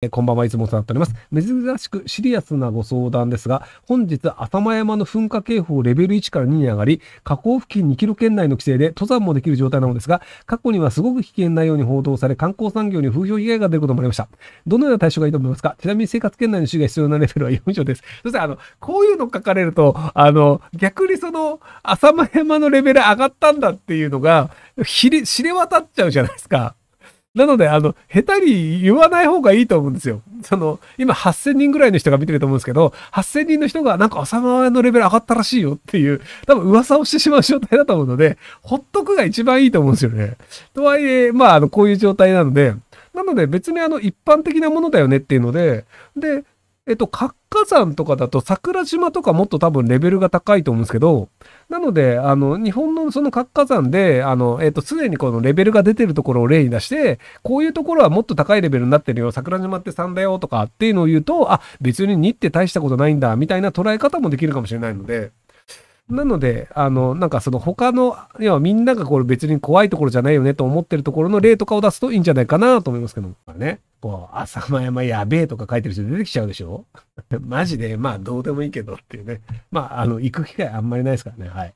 えこんばんはいつもお世話になっております。珍しくシリアスなご相談ですが、本日、頭山の噴火警報レベル1から2に上がり、河口付近2キロ圏内の規制で登山もできる状態なのですが、過去にはすごく危険なように報道され、観光産業に風評被害が出ることもありました。どのような対処がいいと思いますかちなみに生活圏内の種義が必要なレベルは4以上です。そしてあの、こういうの書かれると、あの、逆にその、浅間山のレベル上がったんだっていうのが、れ、知れ渡っちゃうじゃないですか。なので、あの、下手に言わない方がいいと思うんですよ。その、今8000人ぐらいの人が見てると思うんですけど、8000人の人がなんか浅川のレベル上がったらしいよっていう、多分噂をしてしまう状態だと思うので、ほっとくが一番いいと思うんですよね。とはいえ、まあ、あの、こういう状態なので、なので別にあの一般的なものだよねっていうので、で、えっと、活火山とかだと桜島とかもっと多分レベルが高いと思うんですけど、なので、あの、日本のその活火山で、あの、えっと、常にこのレベルが出てるところを例に出して、こういうところはもっと高いレベルになってるよ、桜島って3だよとかっていうのを言うと、あ、別に2って大したことないんだ、みたいな捉え方もできるかもしれないので、なので、あの、なんかその他の、要はみんながこれ別に怖いところじゃないよねと思ってるところの例とかを出すといいんじゃないかなと思いますけどもね。こう、浅間山やべえとか書いてる人出てきちゃうでしょ マジで、まあどうでもいいけどっていうね。まあ、あの、行く機会あんまりないですからね。はい。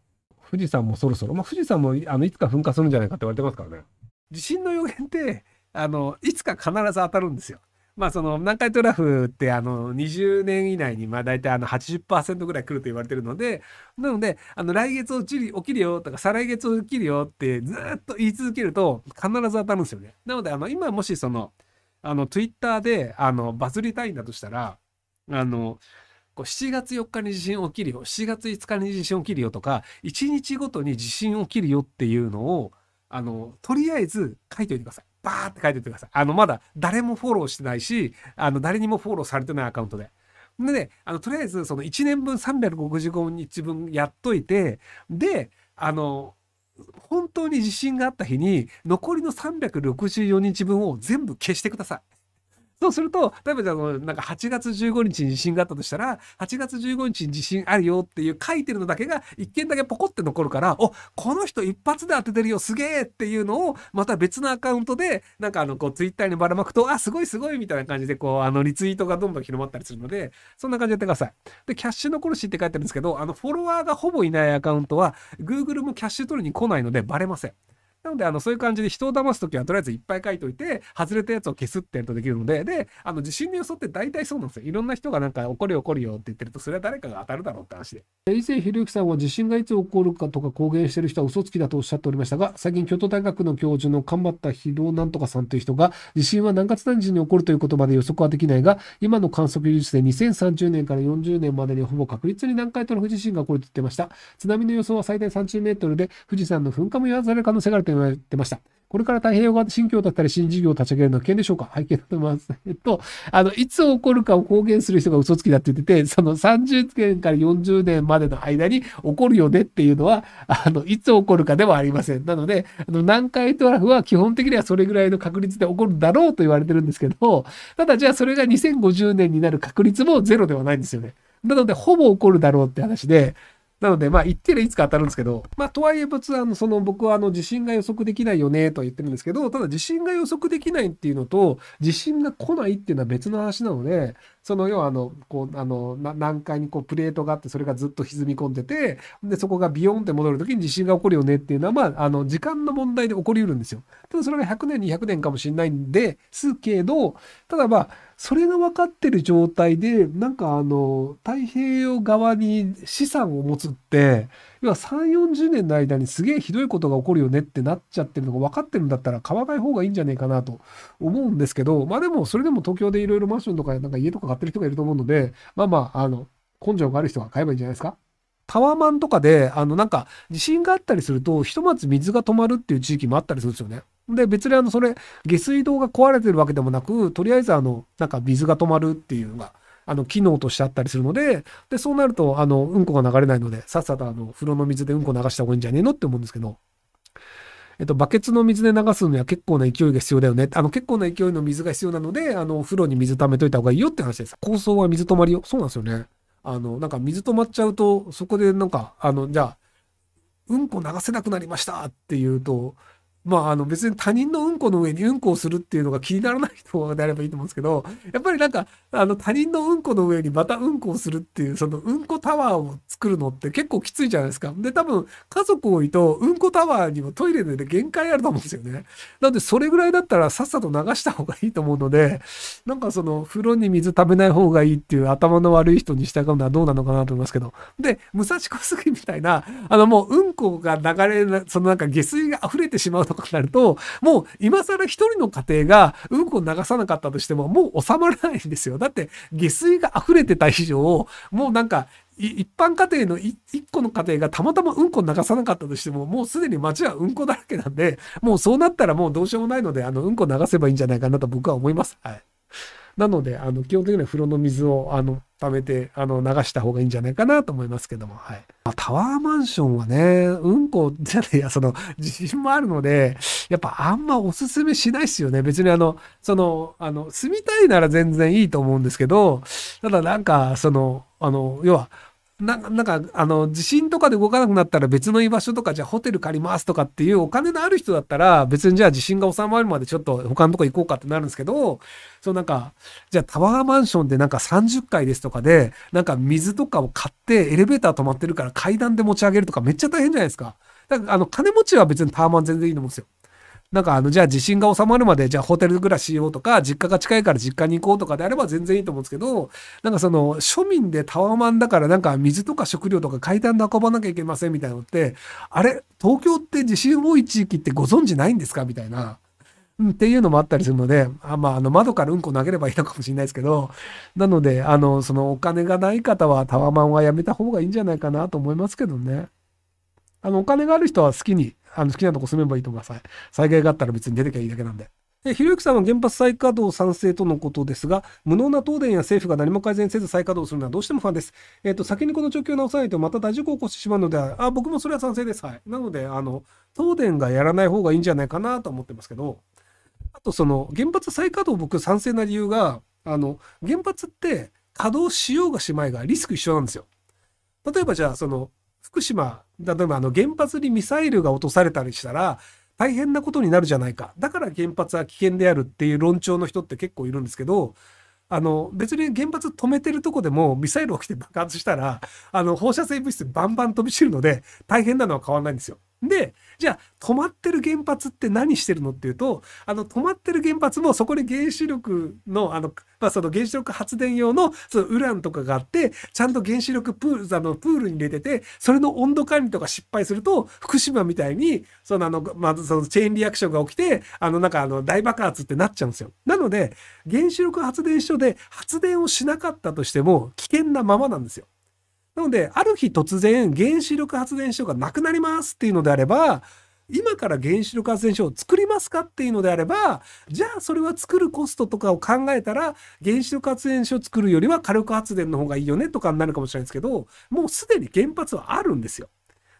富士山もそろそろ、まあ富士山もあのいつか噴火するんじゃないかって言われてますからね。地震の予言って、あの、いつか必ず当たるんですよ。まあその南海トラフってあの20年以内にまあ大体あの80%ぐらい来ると言われてるのでなのであの来月起きるよとか再来月起きるよってずっと言い続けると必ず当たるんですよね。なのであの今もしそのあの、ツイッターで、あの、バズりたいんだとしたら、あの、こう7月4日に地震起きるよ、7月5日に地震起きるよとか、1日ごとに地震起きるよっていうのを、あの、とりあえず書いておいてください。バーって書いておいてください。あの、まだ誰もフォローしてないし、あの、誰にもフォローされてないアカウントで。でね、あの、とりあえずその1年分365日分やっといて、で、あの、本当に自信があった日に残りの364日分を全部消してください。そうすると、例えばじゃあの、なんか8月15日に地震があったとしたら、8月15日に地震あるよっていう書いてるのだけが、一件だけポコって残るから、おこの人一発で当ててるよ、すげえっていうのを、また別のアカウントで、なんかあの、こう、ツイッターにばらまくと、あ、すごいすごいみたいな感じで、こう、あの、リツイートがどんどん広まったりするので、そんな感じでやってください。で、キャッシュ残るしって書いてあるんですけど、あの、フォロワーがほぼいないアカウントは、Google もキャッシュ取りに来ないので、バレません。なので、あの、そういう感じで人を騙すときは、とりあえずいっぱい書いといて、外れたやつを消すってやるとできるので、で、あの、地震の予想って大体そうなんですよ。いろんな人がなんか、起こる起こるよって言ってると、それは誰かが当たるだろうって話で。以前、ひろゆきさんは地震がいつ起こるかとか公言してる人は嘘つきだとおっしゃっておりましたが、最近、京都大学の教授の頑たひろなんとかさんという人が、地震は何月何時に起こるということまで予測はできないが、今の観測技術で2030年から40年までにほぼ確率に南海トラフ地震が起こると言ってました。津波の予想は最大30メートルで、富士山の噴火も言わされる可能性があると言われてました。これから太平洋側で新業だったり新事業を立ち上げるのは危険でしょうか背景だと思います。えっと、あの、いつ起こるかを公言する人が嘘つきだって言ってて、その30年から40年までの間に起こるよねっていうのは、あの、いつ起こるかではありません。なので、あの、南海トラフは基本的にはそれぐらいの確率で起こるだろうと言われてるんですけど、ただじゃあそれが2050年になる確率もゼロではないんですよね。なので、ほぼ起こるだろうって話で、なので、まあ、言ってるいつか当たるんですけど、まあ、とはいえ、別、あの、その、僕は、あの、地震が予測できないよね、とは言ってるんですけど、ただ、地震が予測できないっていうのと、地震が来ないっていうのは別の話なので、その、要は、あの、こう、あの、南海にこう、プレートがあって、それがずっと歪み込んでて、で、そこがビヨンって戻るときに地震が起こるよねっていうのは、まあ、あの、時間の問題で起こりうるんですよ。ただ、それが100年、200年かもしれないんですけど、ただ、まあ、それが分かってる状態で、なんかあの、太平洋側に資産を持つって、要は3、40年の間にすげえひどいことが起こるよねってなっちゃってるのが分かってるんだったら買わない方がいいんじゃねえかなと思うんですけど、まあでもそれでも東京でいろいろマンションとかなんか家とか買ってる人がいると思うので、まあまあ、あの、根性がある人が買えばいいんじゃないですかタワマンとかで、あの、なんか、地震があったりすると、ひとまず水が止まるっていう地域もあったりするんですよね。で、別にあの、それ、下水道が壊れてるわけでもなく、とりあえずあの、なんか水が止まるっていうのが、あの、機能としてあったりするので、で、そうなると、あの、うんこが流れないので、さっさとあの、風呂の水でうんこ流した方がいいんじゃねえのって思うんですけど、えっと、バケツの水で流すのには結構な勢いが必要だよね。あの、結構な勢いの水が必要なので、あの、お風呂に水溜めといた方がいいよって話です。構想は水止まりよ。そうなんですよね。あの、なんか水止まっちゃうと、そこでなんか、あの、じゃあ、うんこ流せなくなりましたっていうと、まあ、あの別に他人のうんこの上にうんこをするっていうのが気にならない人であればいいと思うんですけど、やっぱりなんか、あの他人のうんこの上にまたうんこをするっていう、そのうんこタワーを作るのって結構きついじゃないですか。で、多分家族多いとうんこタワーにもトイレで限界あると思うんですよね。なんでそれぐらいだったらさっさと流した方がいいと思うので、なんかその、風呂に水食べない方がいいっていう頭の悪い人に従うのはどうなのかなと思いますけど。で、武蔵小杉みたいな、あのもう、うんこが流れ、そのなんか下水が溢れてしまうとかになると、もう今更一人の家庭がうんこを流さなかったとしても、もう収まらないんですよ。だって、下水が溢れてた以上、もうなんか、一般家庭の一個の家庭がたまたまうんこ流さなかったとしても、もうすでに街はうんこだらけなんで、もうそうなったらもうどうしようもないので、あの、うんこ流せばいいんじゃないかなと僕は思います。はい。なので、あの、基本的には風呂の水を、あの、溜めて、あの、流した方がいいんじゃないかなと思いますけども、はい。まタワーマンションはね、うんこじゃないや、その、自信もあるので、やっぱあんまおすすめしないっすよね。別にあの、その、あの、住みたいなら全然いいと思うんですけど、ただなんか、その、あの、要は、ななんかあの地震とかで動かなくなったら別の居場所とかじゃあホテル借りますとかっていうお金のある人だったら別にじゃあ地震が収まるまでちょっと他のとこ行こうかってなるんですけどそうなんかじゃあタワーマンションでなんか30階ですとかでなんか水とかを買ってエレベーター止まってるから階段で持ち上げるとかめっちゃ大変じゃないですか。だからあの金持ちは別にタワーマン全然いいと思うんですよ。なんかあの、じゃあ地震が収まるまで、じゃあホテル暮らししようとか、実家が近いから実家に行こうとかであれば全然いいと思うんですけど、なんかその、庶民でタワマンだからなんか水とか食料とか階段で運ばなきゃいけませんみたいなのって、あれ東京って地震多い地域ってご存知ないんですかみたいな。っていうのもあったりするので、あまあ、あの窓からうんこ投げればいいのかもしれないですけど、なので、あの、そのお金がない方はタワマンはやめた方がいいんじゃないかなと思いますけどね。あの、お金がある人は好きに、あの、好きなとこ住めばいいと思います。災害があったら別に出てきゃいいだけなんで。ひろゆきさんは原発再稼働賛成とのことですが、無能な東電や政府が何も改善せず再稼働するのはどうしても不安です。えっ、ー、と、先にこの状況を直さないとまた大事故を起こしてしまうのであ、僕もそれは賛成です。はい。なので、あの、東電がやらない方がいいんじゃないかなと思ってますけど、あとその、原発再稼働僕賛成な理由が、あの、原発って稼働しようがしまいがリスク一緒なんですよ。例えばじゃあ、その、福島、例えばあの原発にミサイルが落とされたりしたら、大変なことになるじゃないか。だから原発は危険であるっていう論調の人って結構いるんですけど、あの別に原発止めてるとこでもミサイル起きて爆発したらあの放射性物質バンバン飛び散るので大変なのは変わんないんですよ。で、じゃあ止まってる原発って何してるのっていうと、あの止まってる原発もそこに原子力の、あの、まあ、その原子力発電用のそのウランとかがあって、ちゃんと原子力プール、あの、プールに入れてて、それの温度管理とか失敗すると、福島みたいに、そのあの、まず、そのチェーンリアクションが起きて、あの、なんかあの、大爆発ってなっちゃうんですよ。なので、原子力発電所で発電をしなかったとしても危険なままなんですよ。なので、ある日突然、原子力発電所がなくなりますっていうのであれば、今から原子力発電所を作りますかっていうのであれば、じゃあそれは作るコストとかを考えたら、原子力発電所を作るよりは火力発電の方がいいよねとかになるかもしれないですけど、もうすでに原発はあるんですよ。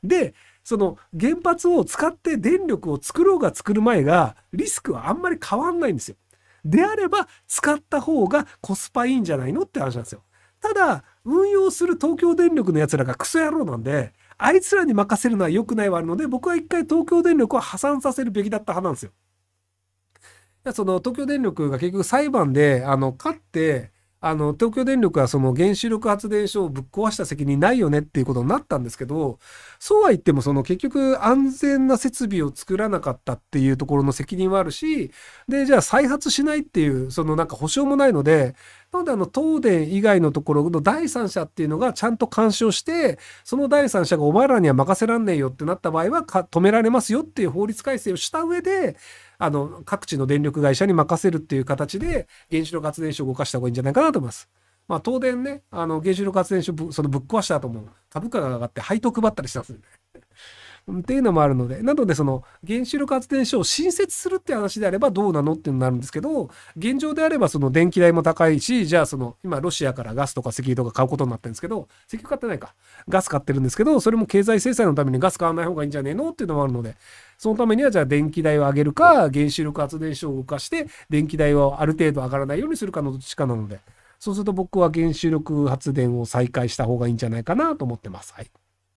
で、その原発を使って電力を作ろうが作る前が、リスクはあんまり変わんないんですよ。であれば、使った方がコスパいいんじゃないのって話なんですよ。ただ、運用する東京電力のやつらがクソ野郎なんで、あいつらに任せるのは良くないはあるので、僕は一回東京電力を破産させるべきだった派なんですよ。その東京電力が結局裁判で、あの、勝って、あの東京電力はその原子力発電所をぶっ壊した責任ないよねっていうことになったんですけどそうは言ってもその結局安全な設備を作らなかったっていうところの責任はあるしでじゃあ再発しないっていうそのなんか保証もないのでなのであの東電以外のところの第三者っていうのがちゃんと監視をしてその第三者がお前らには任せらんねえよってなった場合は止められますよっていう法律改正をした上であの、各地の電力会社に任せるっていう形で、原子力発電所を動かした方がいいんじゃないかなと思います。まあ、東電ね、あの、原子力発電所ぶ、そのぶっ壊した後も、株価が上がって配当配ったりしたんですよね。っていうのもあるので、なのでその原子力発電所を新設するって話であればどうなのっていうのになるんですけど、現状であればその電気代も高いし、じゃあその今ロシアからガスとか石油とか買うことになってるんですけど、石油買ってないか。ガス買ってるんですけど、それも経済制裁のためにガス買わない方がいいんじゃねえのっていうのもあるので、そのためにはじゃあ電気代を上げるか、原子力発電所を動かして電気代をある程度上がらないようにするかのどっちかなので、そうすると僕は原子力発電を再開した方がいいんじゃないかなと思ってます。はい。